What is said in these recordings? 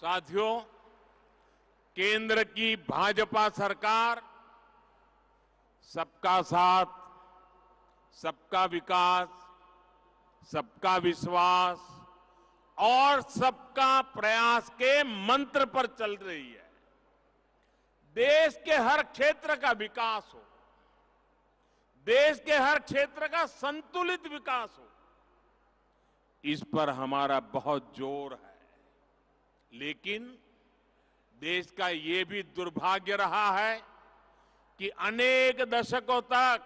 साथियों केंद्र की भाजपा सरकार सबका साथ सबका विकास सबका विश्वास और सबका प्रयास के मंत्र पर चल रही है देश के हर क्षेत्र का विकास हो देश के हर क्षेत्र का संतुलित विकास हो इस पर हमारा बहुत जोर है लेकिन देश का ये भी दुर्भाग्य रहा है कि अनेक दशकों तक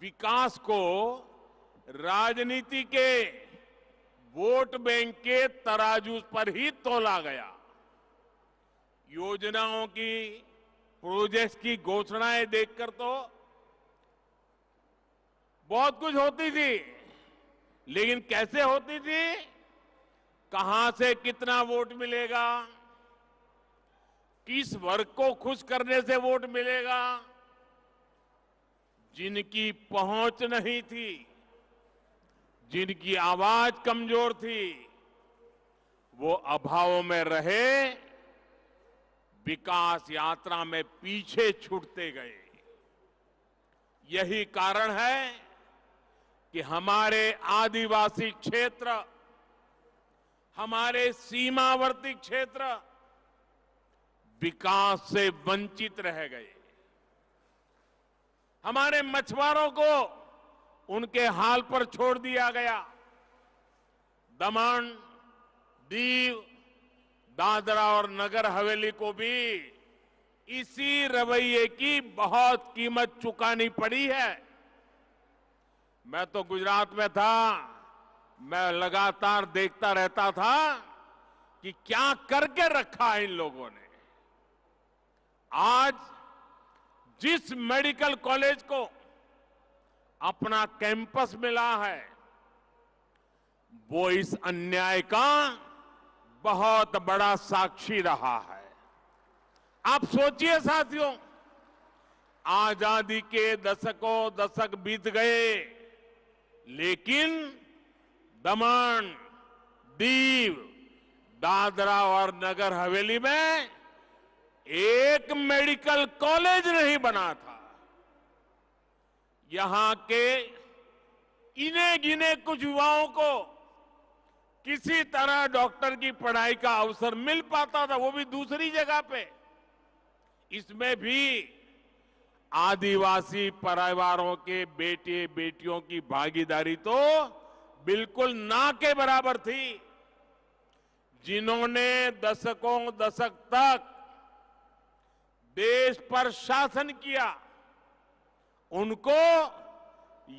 विकास को राजनीति के वोट बैंक के तराजू पर ही तोला गया योजनाओं की प्रोजेक्ट्स की घोषणाएं देखकर तो बहुत कुछ होती थी लेकिन कैसे होती थी कहां से कितना वोट मिलेगा किस वर्ग को खुश करने से वोट मिलेगा जिनकी पहुंच नहीं थी जिनकी आवाज कमजोर थी वो अभावों में रहे विकास यात्रा में पीछे छूटते गए यही कारण है कि हमारे आदिवासी क्षेत्र हमारे सीमावर्ती क्षेत्र विकास से वंचित रह गए हमारे मछुआरों को उनके हाल पर छोड़ दिया गया दमन दीव दादरा और नगर हवेली को भी इसी रवैये की बहुत कीमत चुकानी पड़ी है मैं तो गुजरात में था मैं लगातार देखता रहता था कि क्या करके रखा है इन लोगों ने आज जिस मेडिकल कॉलेज को अपना कैंपस मिला है वो इस अन्याय का बहुत बड़ा साक्षी रहा है आप सोचिए साथियों आजादी के दशकों दशक बीत गए लेकिन दमन दीव दादरा और नगर हवेली में एक मेडिकल कॉलेज नहीं बना था यहां के इन्हें गिने कुछ युवाओं को किसी तरह डॉक्टर की पढ़ाई का अवसर मिल पाता था वो भी दूसरी जगह पे इसमें भी आदिवासी परिवारों के बेटे बेटियों की भागीदारी तो बिल्कुल ना के बराबर थी जिन्होंने दशकों दशक तक देश पर शासन किया उनको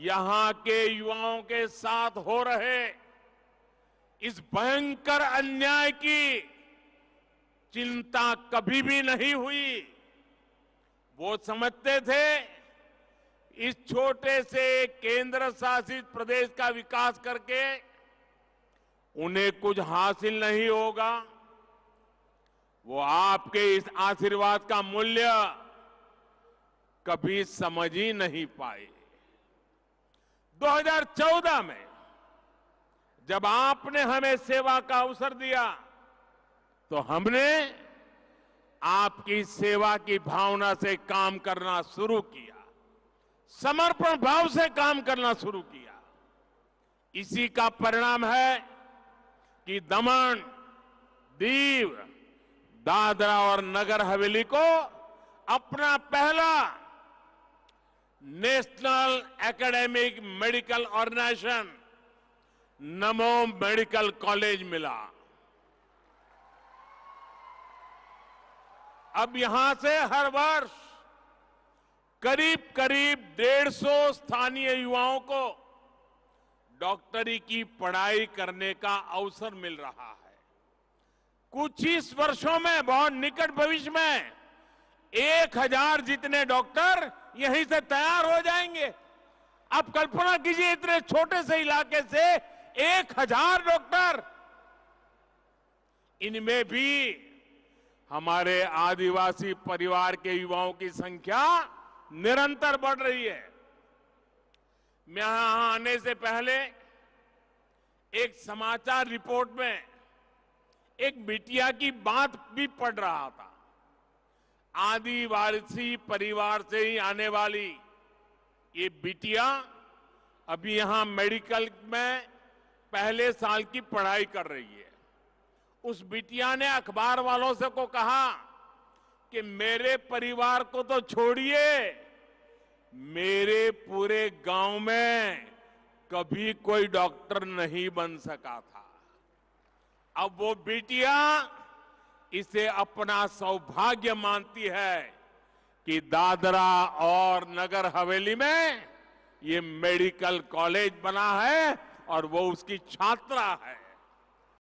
यहां के युवाओं के साथ हो रहे इस भयंकर अन्याय की चिंता कभी भी नहीं हुई वो समझते थे इस छोटे से केंद्र शासित प्रदेश का विकास करके उन्हें कुछ हासिल नहीं होगा वो आपके इस आशीर्वाद का मूल्य कभी समझ ही नहीं पाए 2014 में जब आपने हमें सेवा का अवसर दिया तो हमने आपकी सेवा की भावना से काम करना शुरू किया समर्पण भाव से काम करना शुरू किया इसी का परिणाम है कि दमन दीव दादरा और नगर हवेली को अपना पहला national academic medical organization Namo medical college मिला अब यहां से हर वर्ष करीब करीब डेढ़ सौ स्थानीय युवाओं को डॉक्टरी की पढ़ाई करने का अवसर मिल रहा है कुछ ही वर्षों में बहुत निकट भविष्य में एक हजार जितने डॉक्टर यहीं से तैयार हो जाएंगे आप कल्पना कीजिए इतने छोटे से इलाके से एक हजार डॉक्टर इनमें भी हमारे आदिवासी परिवार के युवाओं की संख्या निरंतर बढ़ रही है मैं यहां आने से पहले एक समाचार रिपोर्ट में एक बिटिया की बात भी पढ़ रहा था आदिवासी परिवार से ही आने वाली ये बिटिया अभी यहां मेडिकल में पहले साल की पढ़ाई कर रही है उस बिटिया ने अखबार वालों से को कहा कि मेरे परिवार को तो छोड़िए मेरे पूरे गांव में कभी कोई डॉक्टर नहीं बन सका था अब वो बेटिया इसे अपना सौभाग्य मानती है कि दादरा और नगर हवेली में ये मेडिकल कॉलेज बना है और वो उसकी छात्रा है